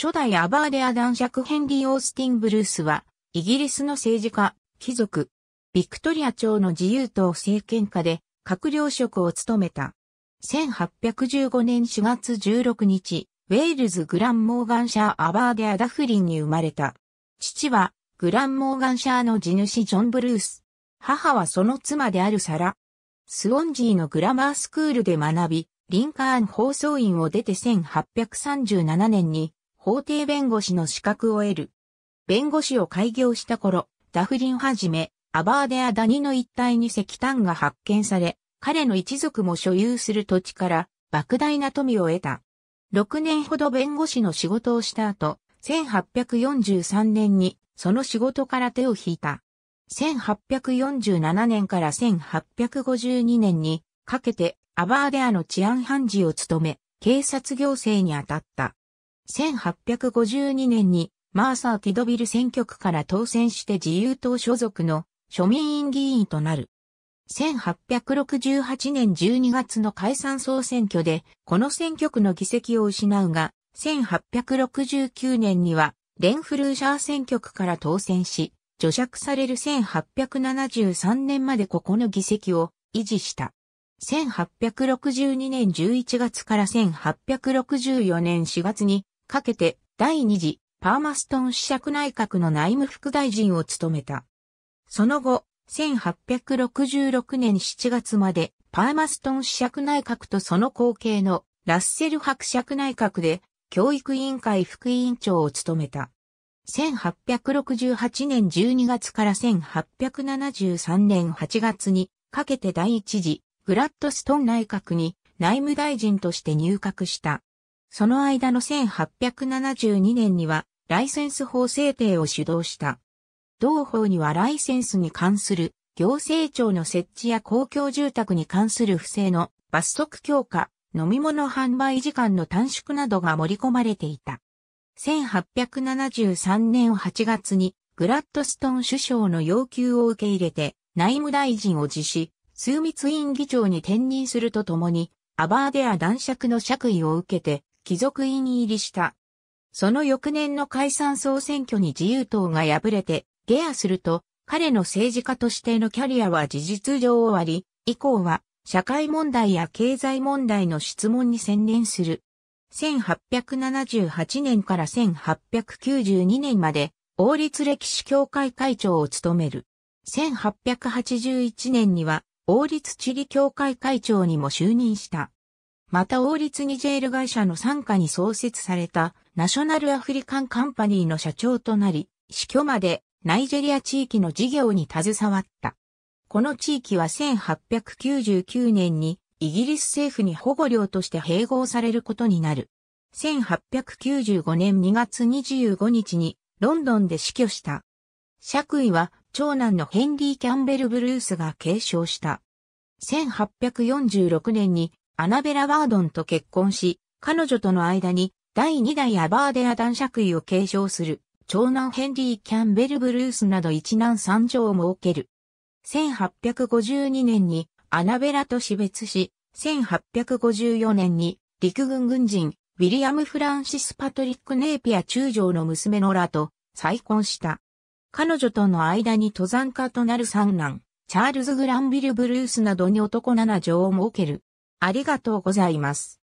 初代アバーデア男爵ヘンリー・オースティン・ブルースは、イギリスの政治家、貴族、ビクトリア朝の自由党政権下で、閣僚職を務めた。1815年4月16日、ウェールズ・グラン・モーガンシャー・アバーデア・ダフリンに生まれた。父は、グラン・モーガンシャーの地主ジョン・ブルース。母はその妻であるサラ。スウォンジーのグラマースクールで学び、リンカーン放送院を出て1837年に法廷弁護士の資格を得る。弁護士を開業した頃、ダフリンはじめ、アバーデアダニの一帯に石炭が発見され、彼の一族も所有する土地から、莫大な富を得た。6年ほど弁護士の仕事をした後、1843年にその仕事から手を引いた。1847年から1852年にかけてアバーデアの治安判事を務め、警察行政に当たった。1852年にマーサー・ティドビル選挙区から当選して自由党所属の庶民院議員となる。1868年12月の解散総選挙で、この選挙区の議席を失うが、1869年には、レンフルーシャー選挙区から当選し、除弱される1873年までここの議席を維持した。1862年11月から1864年4月にかけて第2次パーマストン試釈内閣の内務副大臣を務めた。その後、1866年7月までパーマストン試釈内閣とその後継のラッセル伯爵内閣で教育委員会副委員長を務めた。1868年12月から1873年8月にかけて第一次グラッドストン内閣に内務大臣として入閣した。その間の1872年にはライセンス法制定を主導した。同法にはライセンスに関する行政庁の設置や公共住宅に関する不正の罰則強化、飲み物販売時間の短縮などが盛り込まれていた。1873年8月にグラッドストン首相の要求を受け入れて内務大臣を辞し、枢密院議長に転任するとともに、アバーデア男爵の爵位を受けて貴族院入りした。その翌年の解散総選挙に自由党が敗れて、下野すると、彼の政治家としてのキャリアは事実上終わり、以降は社会問題や経済問題の質問に専念する。1878年から1892年まで王立歴史協会会長を務める。1881年には王立地理協会会長にも就任した。また王立ニジェール会社の傘下に創設されたナショナルアフリカンカンパニーの社長となり、死去までナイジェリア地域の事業に携わった。この地域は1899年にイギリス政府に保護領として併合されることになる。1895年2月25日にロンドンで死去した。爵位は長男のヘンリー・キャンベル・ブルースが継承した。1846年にアナベラ・ワードンと結婚し、彼女との間に第2代アバーデア男爵位を継承する、長男ヘンリー・キャンベル・ブルースなど一男三女を設ける。1852年にアナベラと死別し、1854年に陸軍軍人、ウィリアム・フランシス・パトリック・ネーピア中将の娘のラと再婚した。彼女との間に登山家となる三男、チャールズ・グランビル・ブルースなどに男七女を設ける。ありがとうございます。